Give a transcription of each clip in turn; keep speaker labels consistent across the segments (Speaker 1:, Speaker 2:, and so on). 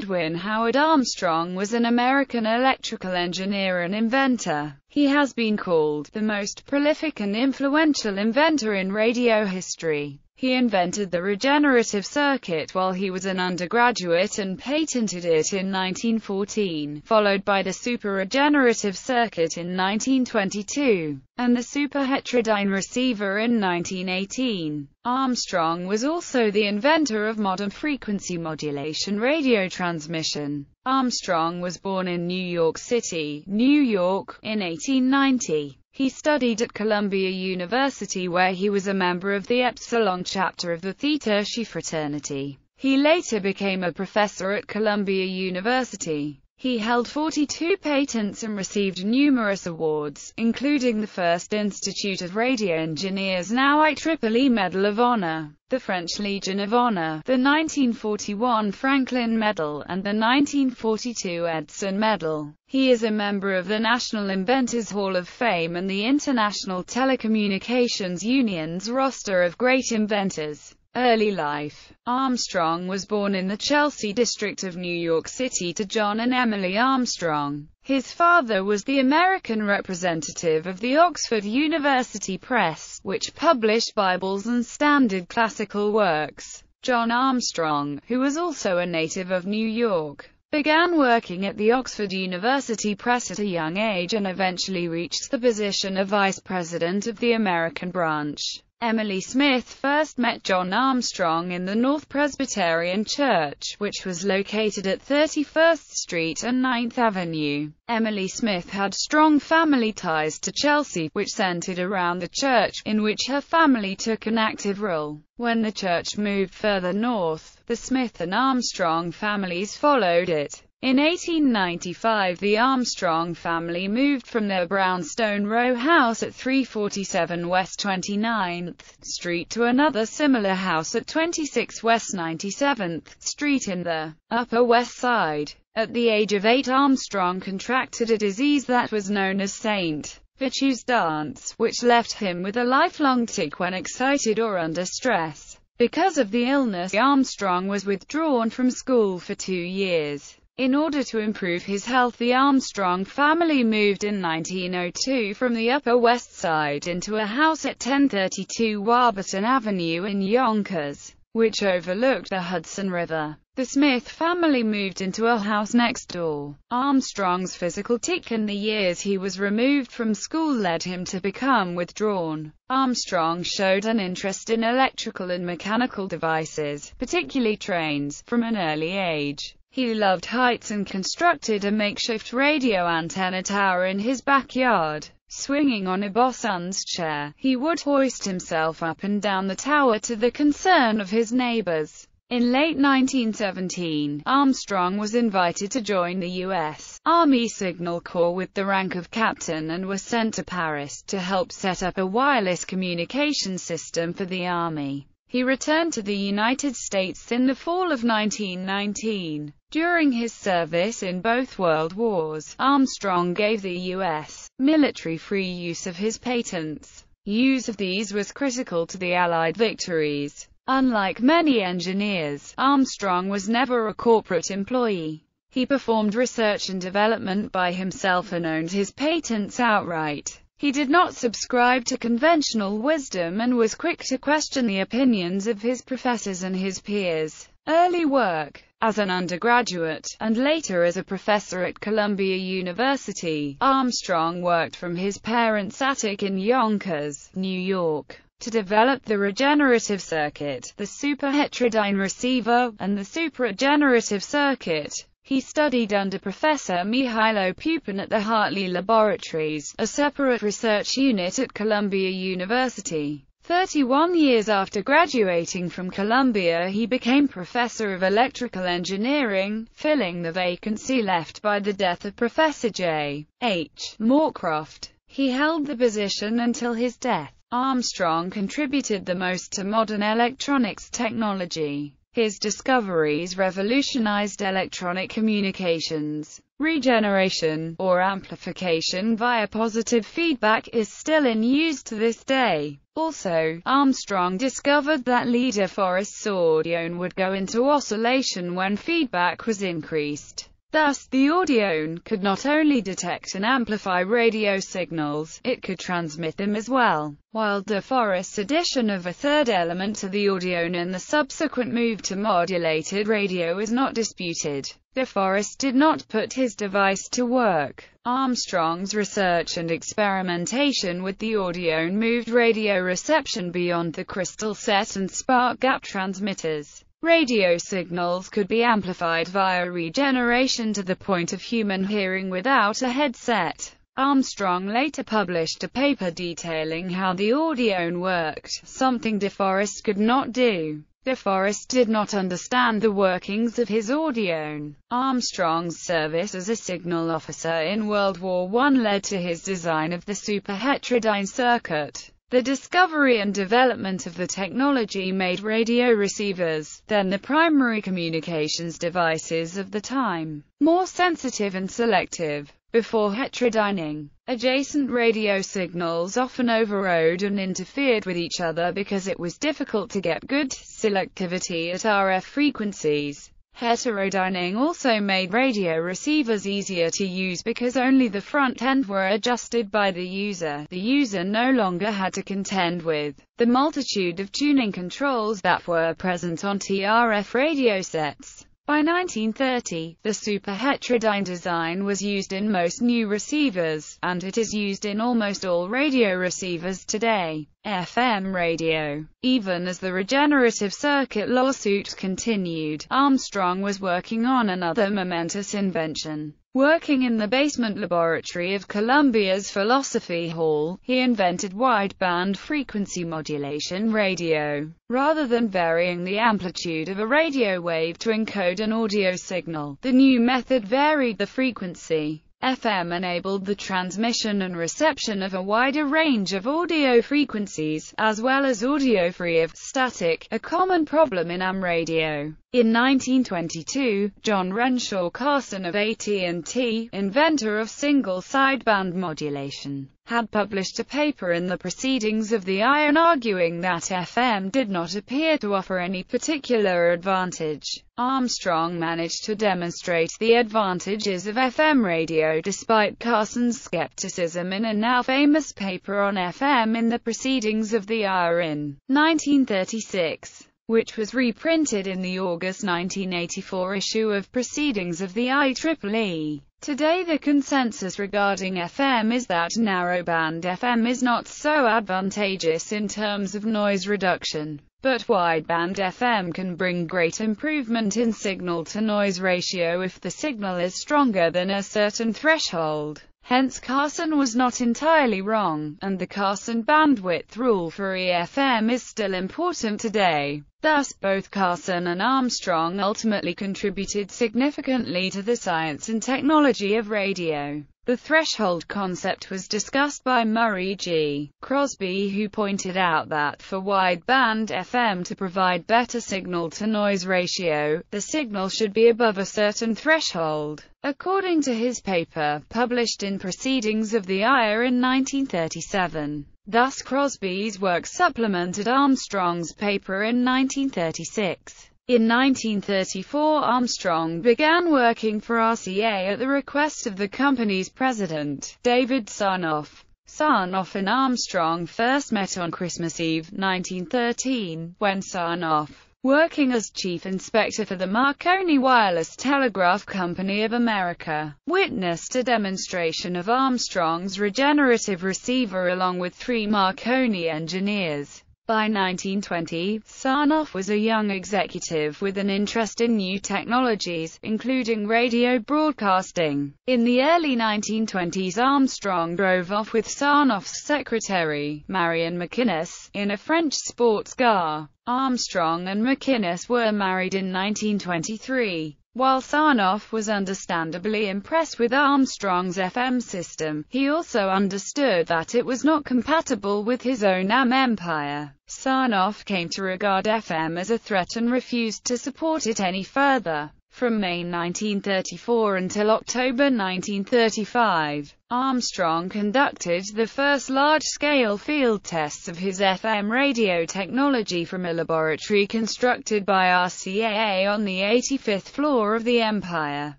Speaker 1: Edwin Howard Armstrong was an American electrical engineer and inventor. He has been called the most prolific and influential inventor in radio history. He invented the regenerative circuit while he was an undergraduate and patented it in 1914, followed by the superregenerative circuit in 1922, and the superheterodyne receiver in 1918. Armstrong was also the inventor of modern frequency modulation radio transmission. Armstrong was born in New York City, New York, in 1890. He studied at Columbia University where he was a member of the Epsilon chapter of the Theta Chi fraternity. He later became a professor at Columbia University. He held 42 patents and received numerous awards, including the first Institute of Radio Engineers now IEEE Medal of Honor, the French Legion of Honor, the 1941 Franklin Medal, and the 1942 Edison Medal. He is a member of the National Inventors Hall of Fame and the International Telecommunications Union's roster of great inventors. Early life Armstrong was born in the Chelsea district of New York City to John and Emily Armstrong. His father was the American representative of the Oxford University Press, which published Bibles and standard classical works. John Armstrong, who was also a native of New York, began working at the Oxford University Press at a young age and eventually reached the position of vice president of the American branch. Emily Smith first met John Armstrong in the North Presbyterian Church, which was located at 31st Street and 9th Avenue. Emily Smith had strong family ties to Chelsea, which centered around the church, in which her family took an active role. When the church moved further north, the Smith and Armstrong families followed it. In 1895 the Armstrong family moved from their brownstone row house at 347 West 29th Street to another similar house at 26 West 97th Street in the Upper West Side. At the age of eight Armstrong contracted a disease that was known as St. Vitu's dance, which left him with a lifelong tic when excited or under stress. Because of the illness, Armstrong was withdrawn from school for two years. In order to improve his health the Armstrong family moved in 1902 from the Upper West Side into a house at 1032 Warburton Avenue in Yonkers, which overlooked the Hudson River. The Smith family moved into a house next door. Armstrong's physical tick and the years he was removed from school led him to become withdrawn. Armstrong showed an interest in electrical and mechanical devices, particularly trains, from an early age. He loved heights and constructed a makeshift radio antenna tower in his backyard. Swinging on a Ibosan's chair, he would hoist himself up and down the tower to the concern of his neighbors. In late 1917, Armstrong was invited to join the U.S. Army Signal Corps with the rank of captain and was sent to Paris to help set up a wireless communication system for the Army. He returned to the United States in the fall of 1919. During his service in both World Wars, Armstrong gave the U.S. military free use of his patents. Use of these was critical to the Allied victories. Unlike many engineers, Armstrong was never a corporate employee. He performed research and development by himself and owned his patents outright. He did not subscribe to conventional wisdom and was quick to question the opinions of his professors and his peers. Early work as an undergraduate, and later as a professor at Columbia University, Armstrong worked from his parents' attic in Yonkers, New York, to develop the regenerative circuit, the superheterodyne receiver, and the supra-generative circuit, he studied under Professor Mihailo Pupin at the Hartley Laboratories, a separate research unit at Columbia University. 31 years after graduating from Columbia he became professor of electrical engineering, filling the vacancy left by the death of Professor J. H. Moorcroft. He held the position until his death. Armstrong contributed the most to modern electronics technology. His discoveries revolutionized electronic communications. Regeneration, or amplification via positive feedback is still in use to this day. Also, Armstrong discovered that leader Forrest's audio would go into oscillation when feedback was increased. Thus, the audione could not only detect and amplify radio signals, it could transmit them as well. While De Forest's addition of a third element to the audione and the subsequent move to modulated radio is not disputed, De Forest did not put his device to work. Armstrong's research and experimentation with the audione moved radio reception beyond the crystal set and spark gap transmitters. Radio signals could be amplified via regeneration to the point of human hearing without a headset. Armstrong later published a paper detailing how the audione worked, something De Forest could not do. De Forest did not understand the workings of his audione. Armstrong's service as a signal officer in World War I led to his design of the superheterodyne circuit. The discovery and development of the technology made radio receivers, then the primary communications devices of the time, more sensitive and selective. Before heterodyning, adjacent radio signals often overrode and interfered with each other because it was difficult to get good selectivity at RF frequencies. Heterodyning also made radio receivers easier to use because only the front end were adjusted by the user. The user no longer had to contend with the multitude of tuning controls that were present on TRF radio sets. By 1930, the superheterodyne design was used in most new receivers, and it is used in almost all radio receivers today, FM radio. Even as the regenerative circuit lawsuit continued, Armstrong was working on another momentous invention. Working in the basement laboratory of Columbia's Philosophy Hall, he invented wideband frequency modulation radio. Rather than varying the amplitude of a radio wave to encode an audio signal, the new method varied the frequency. FM enabled the transmission and reception of a wider range of audio frequencies, as well as audio free of static, a common problem in AM radio. In 1922, John Renshaw Carson of AT&T, inventor of single sideband modulation, had published a paper in the Proceedings of the Ion arguing that FM did not appear to offer any particular advantage. Armstrong managed to demonstrate the advantages of FM radio despite Carson's skepticism in a now famous paper on FM in the Proceedings of the IR in 1936 which was reprinted in the August 1984 issue of Proceedings of the IEEE. Today the consensus regarding FM is that narrowband FM is not so advantageous in terms of noise reduction, but wideband FM can bring great improvement in signal-to-noise ratio if the signal is stronger than a certain threshold. Hence Carson was not entirely wrong, and the Carson bandwidth rule for EFM is still important today. Thus, both Carson and Armstrong ultimately contributed significantly to the science and technology of radio. The threshold concept was discussed by Murray G. Crosby who pointed out that for wideband FM to provide better signal-to-noise ratio, the signal should be above a certain threshold. According to his paper, published in Proceedings of the IR in 1937, thus Crosby's work supplemented Armstrong's paper in 1936. In 1934 Armstrong began working for RCA at the request of the company's president, David Sarnoff. Sarnoff and Armstrong first met on Christmas Eve, 1913, when Sarnoff, working as chief inspector for the Marconi Wireless Telegraph Company of America, witnessed a demonstration of Armstrong's regenerative receiver along with three Marconi engineers. By 1920, Sarnoff was a young executive with an interest in new technologies, including radio broadcasting. In the early 1920s Armstrong drove off with Sarnoff's secretary, Marion McInnes, in a French sports car. Armstrong and McInnes were married in 1923. While Sarnoff was understandably impressed with Armstrong's FM system, he also understood that it was not compatible with his own AM empire. Sarnoff came to regard FM as a threat and refused to support it any further. From May 1934 until October 1935, Armstrong conducted the first large-scale field tests of his FM radio technology from a laboratory constructed by RCAA on the 85th floor of the Empire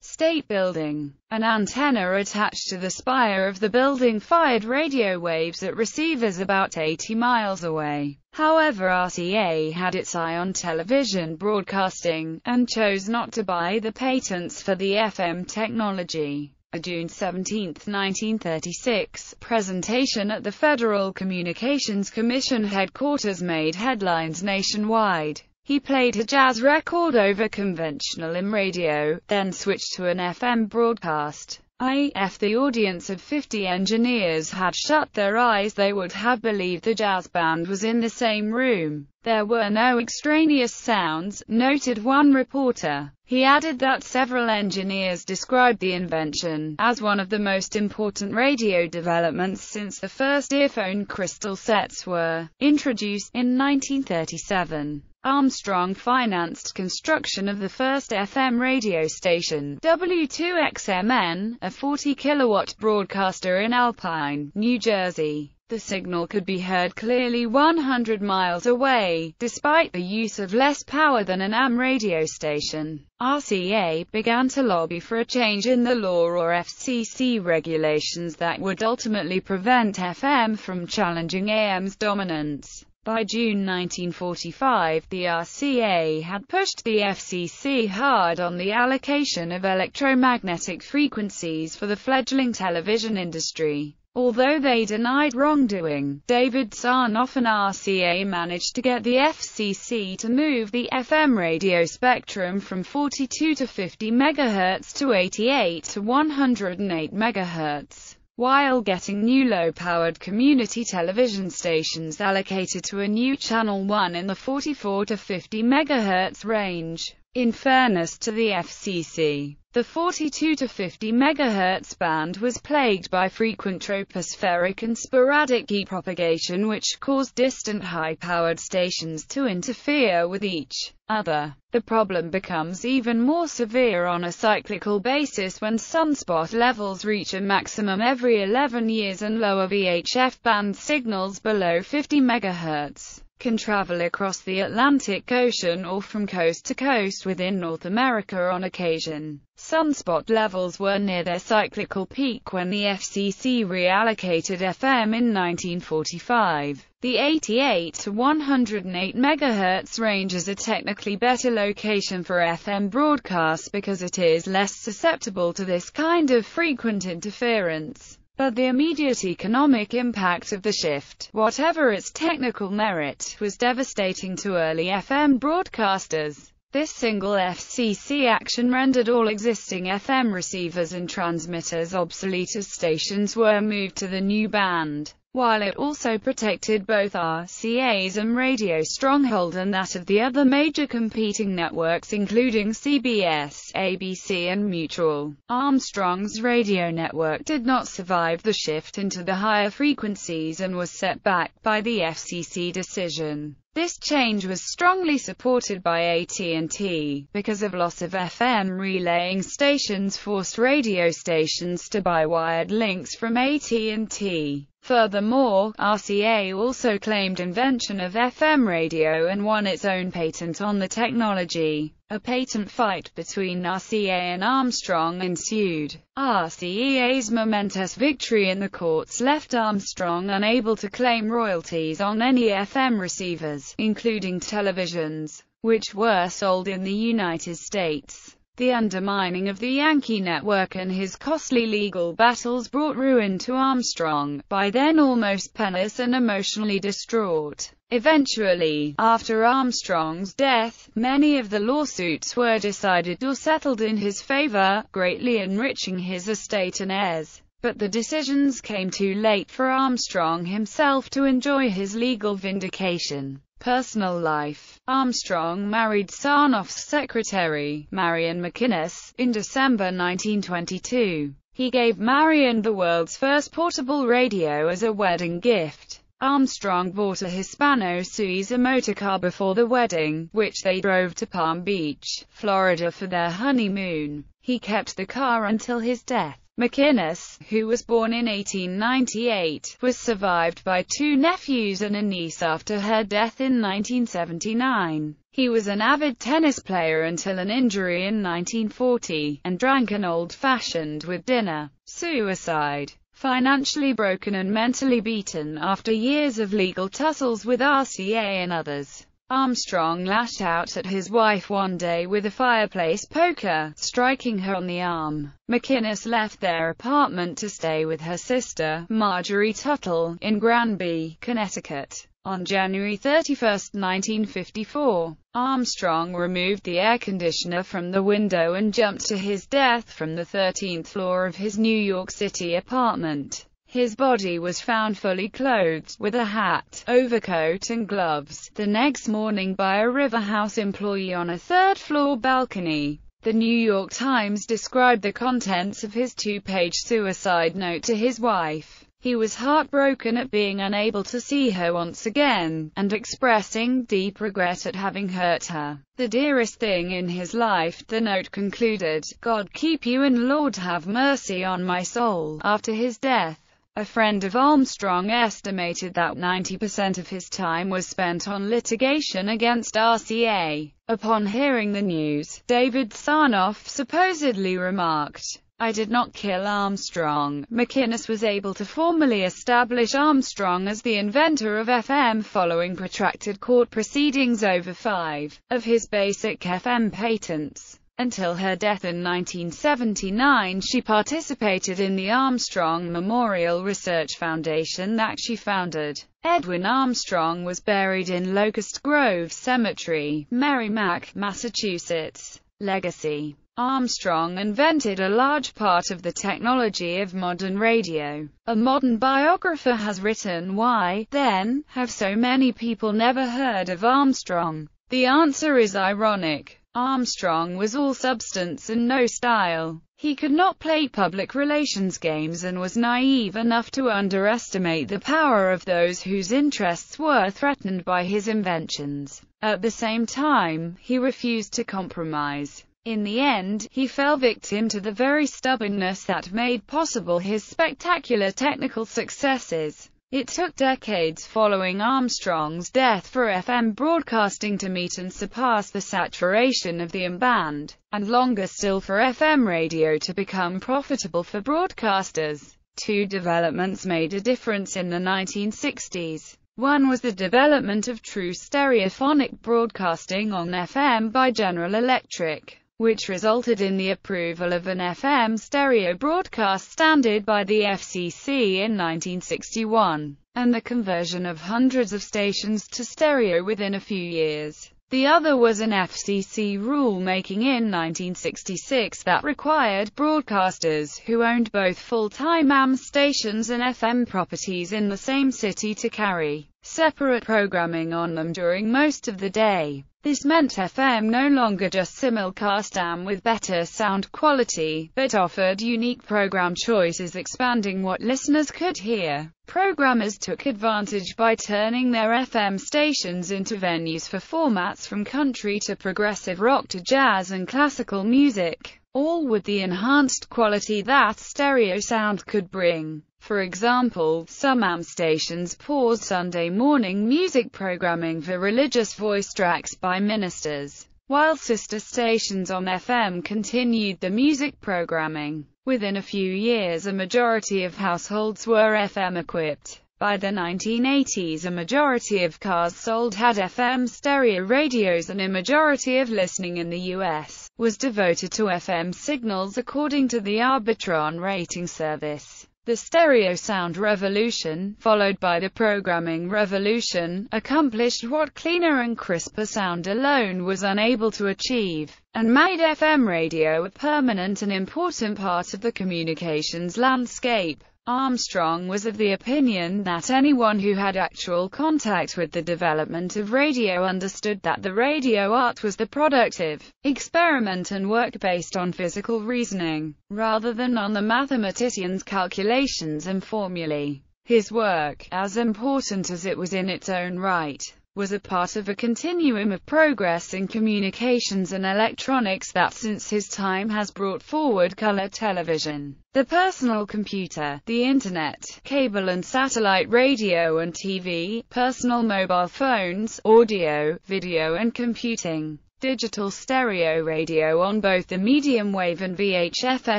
Speaker 1: State Building. An antenna attached to the spire of the building fired radio waves at receivers about 80 miles away. However RCA had its eye on television broadcasting, and chose not to buy the patents for the FM technology. A June 17, 1936, presentation at the Federal Communications Commission headquarters made headlines nationwide. He played a jazz record over conventional IM radio, then switched to an FM broadcast. If the audience of 50 engineers had shut their eyes they would have believed the jazz band was in the same room. There were no extraneous sounds, noted one reporter. He added that several engineers described the invention as one of the most important radio developments since the first earphone crystal sets were introduced in 1937. Armstrong financed construction of the first FM radio station, W2XMN, a 40-kilowatt broadcaster in Alpine, New Jersey. The signal could be heard clearly 100 miles away, despite the use of less power than an AM radio station. RCA began to lobby for a change in the law or FCC regulations that would ultimately prevent FM from challenging AM's dominance. By June 1945, the RCA had pushed the FCC hard on the allocation of electromagnetic frequencies for the fledgling television industry. Although they denied wrongdoing, David Sarnoff and RCA managed to get the FCC to move the FM radio spectrum from 42 to 50 MHz to 88 to 108 MHz while getting new low-powered community television stations allocated to a new Channel 1 in the 44 to 50 MHz range. In fairness to the FCC, the 42 to 50 MHz band was plagued by frequent tropospheric and sporadic E propagation which caused distant high-powered stations to interfere with each other. The problem becomes even more severe on a cyclical basis when sunspot levels reach a maximum every 11 years and lower VHF band signals below 50 MHz can travel across the Atlantic Ocean or from coast to coast within North America on occasion. Sunspot levels were near their cyclical peak when the FCC reallocated FM in 1945. The 88 to 108 MHz range is a technically better location for FM broadcasts because it is less susceptible to this kind of frequent interference. But the immediate economic impact of the shift, whatever its technical merit, was devastating to early FM broadcasters. This single FCC action rendered all existing FM receivers and transmitters obsolete as stations were moved to the new band while it also protected both RCA's and radio stronghold and that of the other major competing networks including CBS, ABC and Mutual. Armstrong's radio network did not survive the shift into the higher frequencies and was set back by the FCC decision. This change was strongly supported by AT&T, because of loss of FM relaying stations forced radio stations to buy wired links from AT&T. Furthermore, RCA also claimed invention of FM radio and won its own patent on the technology. A patent fight between RCA and Armstrong ensued. RCA's momentous victory in the courts left Armstrong unable to claim royalties on any FM receivers, including televisions, which were sold in the United States. The undermining of the Yankee network and his costly legal battles brought ruin to Armstrong, by then almost penniless and emotionally distraught. Eventually, after Armstrong's death, many of the lawsuits were decided or settled in his favor, greatly enriching his estate and heirs. But the decisions came too late for Armstrong himself to enjoy his legal vindication. Personal life Armstrong married Sarnoff's secretary, Marion McInnes, in December 1922. He gave Marion the world's first portable radio as a wedding gift. Armstrong bought a Hispano Suiza motorcar before the wedding, which they drove to Palm Beach, Florida for their honeymoon. He kept the car until his death. McInnes, who was born in 1898, was survived by two nephews and a niece after her death in 1979. He was an avid tennis player until an injury in 1940, and drank an old-fashioned with dinner. Suicide. Financially broken and mentally beaten after years of legal tussles with RCA and others. Armstrong lashed out at his wife one day with a fireplace poker, striking her on the arm. McInnes left their apartment to stay with her sister, Marjorie Tuttle, in Granby, Connecticut. On January 31, 1954, Armstrong removed the air conditioner from the window and jumped to his death from the 13th floor of his New York City apartment. His body was found fully clothed, with a hat, overcoat and gloves, the next morning by a river house employee on a third-floor balcony. The New York Times described the contents of his two-page suicide note to his wife. He was heartbroken at being unable to see her once again, and expressing deep regret at having hurt her. The dearest thing in his life, the note concluded, God keep you and Lord have mercy on my soul, after his death. A friend of Armstrong estimated that 90% of his time was spent on litigation against RCA. Upon hearing the news, David Sarnoff supposedly remarked, I did not kill Armstrong. McInnes was able to formally establish Armstrong as the inventor of FM following protracted court proceedings over five of his basic FM patents. Until her death in 1979 she participated in the Armstrong Memorial Research Foundation that she founded. Edwin Armstrong was buried in Locust Grove Cemetery, Merrimack, Massachusetts. Legacy Armstrong invented a large part of the technology of modern radio. A modern biographer has written why, then, have so many people never heard of Armstrong? The answer is ironic. Armstrong was all substance and no style. He could not play public relations games and was naive enough to underestimate the power of those whose interests were threatened by his inventions. At the same time, he refused to compromise. In the end, he fell victim to the very stubbornness that made possible his spectacular technical successes. It took decades following Armstrong's death for FM broadcasting to meet and surpass the saturation of the M-band, and longer still for FM radio to become profitable for broadcasters. Two developments made a difference in the 1960s. One was the development of true stereophonic broadcasting on FM by General Electric which resulted in the approval of an FM stereo broadcast standard by the FCC in 1961, and the conversion of hundreds of stations to stereo within a few years. The other was an FCC rulemaking in 1966 that required broadcasters who owned both full-time AM stations and FM properties in the same city to carry separate programming on them during most of the day. This meant FM no longer just simulcast AM with better sound quality, but offered unique program choices expanding what listeners could hear. Programmers took advantage by turning their FM stations into venues for formats from country to progressive rock to jazz and classical music, all with the enhanced quality that stereo sound could bring. For example, some AM stations paused Sunday morning music programming for religious voice tracks by ministers while sister stations on FM continued the music programming. Within a few years a majority of households were FM-equipped. By the 1980s a majority of cars sold had FM stereo radios and a majority of listening in the US was devoted to FM signals according to the Arbitron rating service. The stereo sound revolution, followed by the programming revolution, accomplished what cleaner and crisper sound alone was unable to achieve, and made FM radio a permanent and important part of the communications landscape. Armstrong was of the opinion that anyone who had actual contact with the development of radio understood that the radio art was the product of experiment and work based on physical reasoning, rather than on the mathematician's calculations and formulae. His work, as important as it was in its own right, was a part of a continuum of progress in communications and electronics that since his time has brought forward color television, the personal computer, the internet, cable and satellite radio and TV, personal mobile phones, audio, video and computing. Digital stereo radio on both the medium wave and VHF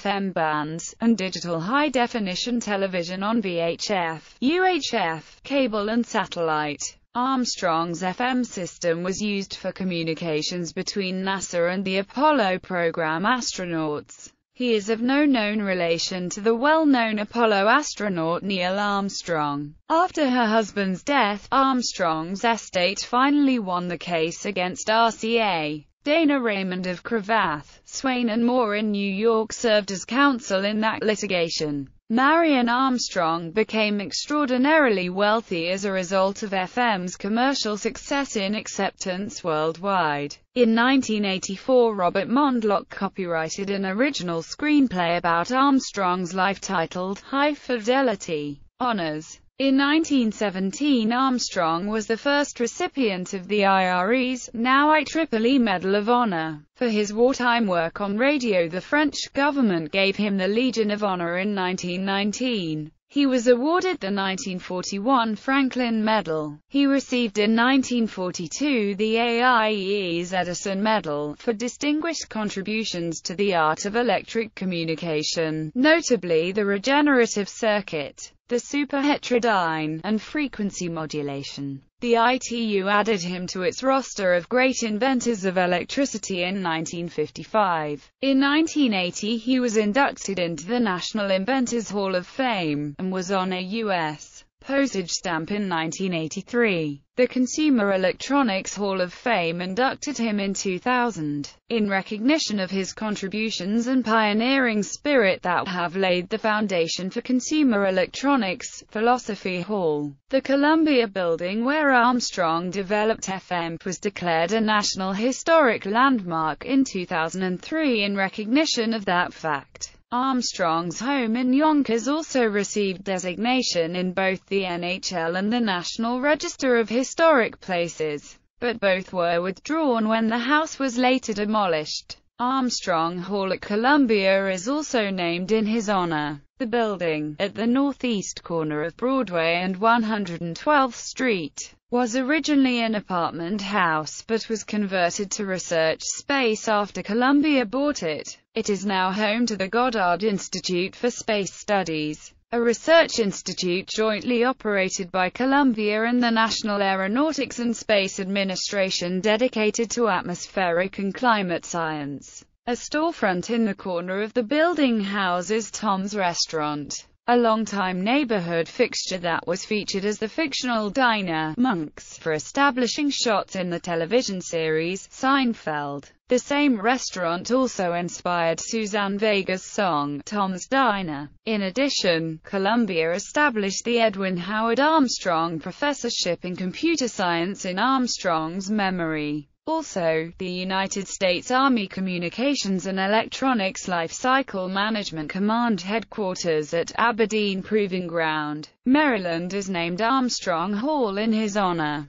Speaker 1: FM bands, and digital high-definition television on VHF, UHF, cable and satellite Armstrong's FM system was used for communications between NASA and the Apollo program astronauts. He is of no known relation to the well-known Apollo astronaut Neil Armstrong. After her husband's death, Armstrong's estate finally won the case against RCA. Dana Raymond of Cravath, Swain and Moore in New York served as counsel in that litigation. Marion Armstrong became extraordinarily wealthy as a result of FM's commercial success in acceptance worldwide. In 1984 Robert Mondlock copyrighted an original screenplay about Armstrong's life titled, High Fidelity. Honors in 1917 Armstrong was the first recipient of the IRE's, now IEEE Medal of Honor. For his wartime work on radio the French government gave him the Legion of Honor in 1919. He was awarded the 1941 Franklin Medal. He received in 1942 the AIE's Edison Medal for distinguished contributions to the art of electric communication, notably the regenerative circuit the superheterodyne, and frequency modulation. The ITU added him to its roster of great inventors of electricity in 1955. In 1980 he was inducted into the National Inventors Hall of Fame, and was on a U.S postage stamp in 1983. The Consumer Electronics Hall of Fame inducted him in 2000, in recognition of his contributions and pioneering spirit that have laid the foundation for consumer electronics. Philosophy Hall, the Columbia building where Armstrong developed FM, was declared a National Historic Landmark in 2003 in recognition of that fact. Armstrong's home in Yonkers also received designation in both the NHL and the National Register of Historic Places, but both were withdrawn when the house was later demolished. Armstrong Hall at Columbia is also named in his honor. The building, at the northeast corner of Broadway and 112th Street, was originally an apartment house but was converted to research space after Columbia bought it. It is now home to the Goddard Institute for Space Studies, a research institute jointly operated by Columbia and the National Aeronautics and Space Administration dedicated to atmospheric and climate science. A storefront in the corner of the building houses Tom's Restaurant a longtime neighborhood fixture that was featured as the fictional diner Monks for establishing shots in the television series Seinfeld. The same restaurant also inspired Suzanne Vega's song Tom's Diner. In addition, Columbia established the Edwin Howard Armstrong Professorship in Computer Science in Armstrong's memory. Also, the United States Army Communications and Electronics Life Cycle Management Command headquarters at Aberdeen Proving Ground, Maryland is named Armstrong Hall in his honor.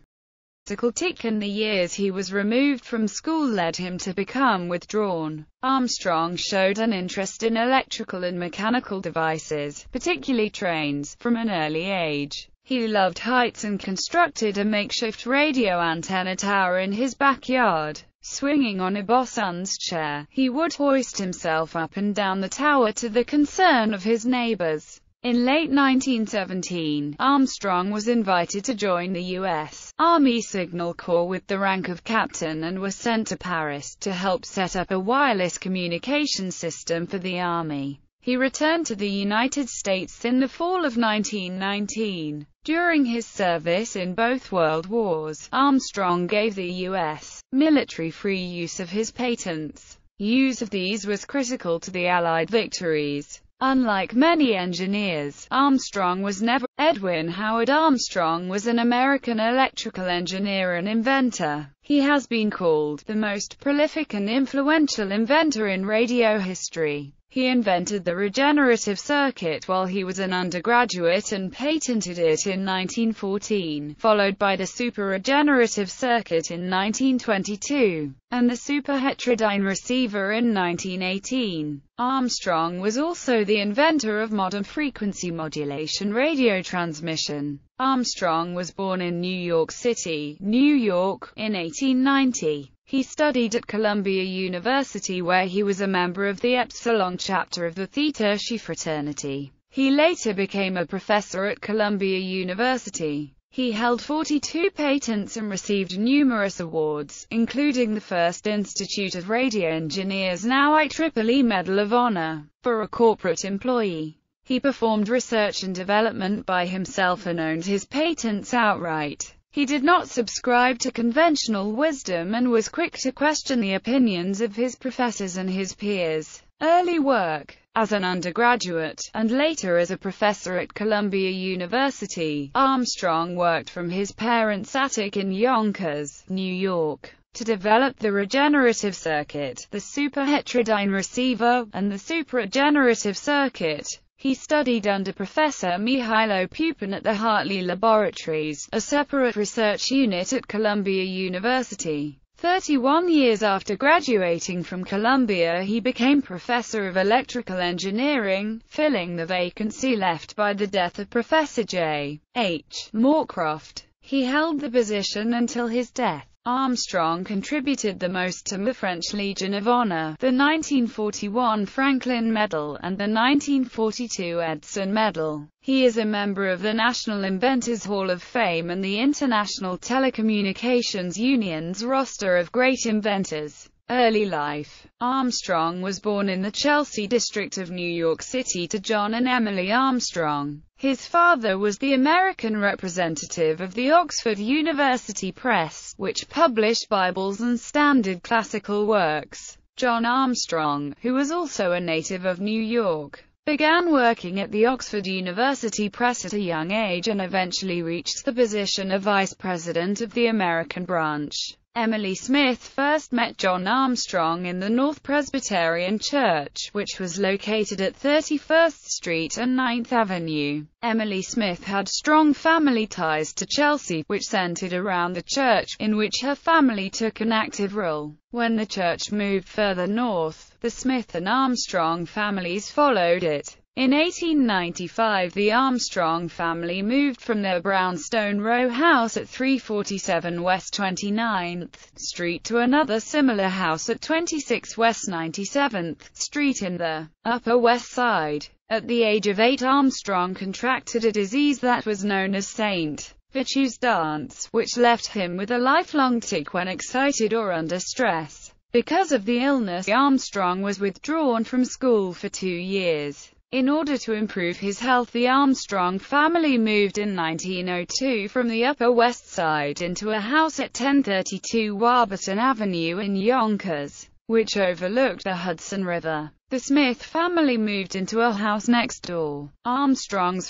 Speaker 1: Tick and the years he was removed from school led him to become withdrawn. Armstrong showed an interest in electrical and mechanical devices, particularly trains, from an early age. He loved heights and constructed a makeshift radio antenna tower in his backyard. Swinging on a Ibosan's chair, he would hoist himself up and down the tower to the concern of his neighbors. In late 1917, Armstrong was invited to join the U.S. Army Signal Corps with the rank of captain and was sent to Paris to help set up a wireless communication system for the Army. He returned to the United States in the fall of 1919. During his service in both World Wars, Armstrong gave the U.S. military free use of his patents. Use of these was critical to the Allied victories. Unlike many engineers, Armstrong was never Edwin Howard Armstrong was an American electrical engineer and inventor. He has been called the most prolific and influential inventor in radio history. He invented the regenerative circuit while he was an undergraduate and patented it in 1914, followed by the superregenerative circuit in 1922, and the superheterodyne receiver in 1918. Armstrong was also the inventor of modern frequency modulation radio transmission. Armstrong was born in New York City, New York, in 1890. He studied at Columbia University where he was a member of the Epsilon chapter of the Theta Chi fraternity. He later became a professor at Columbia University. He held 42 patents and received numerous awards, including the first Institute of Radio Engineers now IEEE Medal of Honor, for a corporate employee. He performed research and development by himself and owned his patents outright. He did not subscribe to conventional wisdom and was quick to question the opinions of his professors and his peers. Early work as an undergraduate, and later as a professor at Columbia University, Armstrong worked from his parents' attic in Yonkers, New York, to develop the regenerative circuit, the superheterodyne receiver, and the supragenerative circuit, he studied under Professor Mihailo Pupin at the Hartley Laboratories, a separate research unit at Columbia University. 31 years after graduating from Columbia he became professor of electrical engineering, filling the vacancy left by the death of Professor J. H. Moorcroft. He held the position until his death. Armstrong contributed the most to the French Legion of Honor, the 1941 Franklin Medal, and the 1942 Edison Medal. He is a member of the National Inventors Hall of Fame and the International Telecommunications Union's roster of great inventors. Early life Armstrong was born in the Chelsea district of New York City to John and Emily Armstrong. His father was the American representative of the Oxford University Press, which published Bibles and standard classical works. John Armstrong, who was also a native of New York, began working at the Oxford University Press at a young age and eventually reached the position of vice president of the American branch. Emily Smith first met John Armstrong in the North Presbyterian Church, which was located at 31st Street and 9th Avenue. Emily Smith had strong family ties to Chelsea, which centered around the church, in which her family took an active role. When the church moved further north, the Smith and Armstrong families followed it. In 1895 the Armstrong family moved from their brownstone row house at 347 West 29th Street to another similar house at 26 West 97th Street in the Upper West Side. At the age of eight Armstrong contracted a disease that was known as St. Vitu's dance, which left him with a lifelong tic when excited or under stress. Because of the illness, Armstrong was withdrawn from school for two years. In order to improve his health the Armstrong family moved in 1902 from the Upper West Side into a house at 1032 Warburton Avenue in Yonkers, which overlooked the Hudson River. The Smith family moved into a house next door. Armstrong's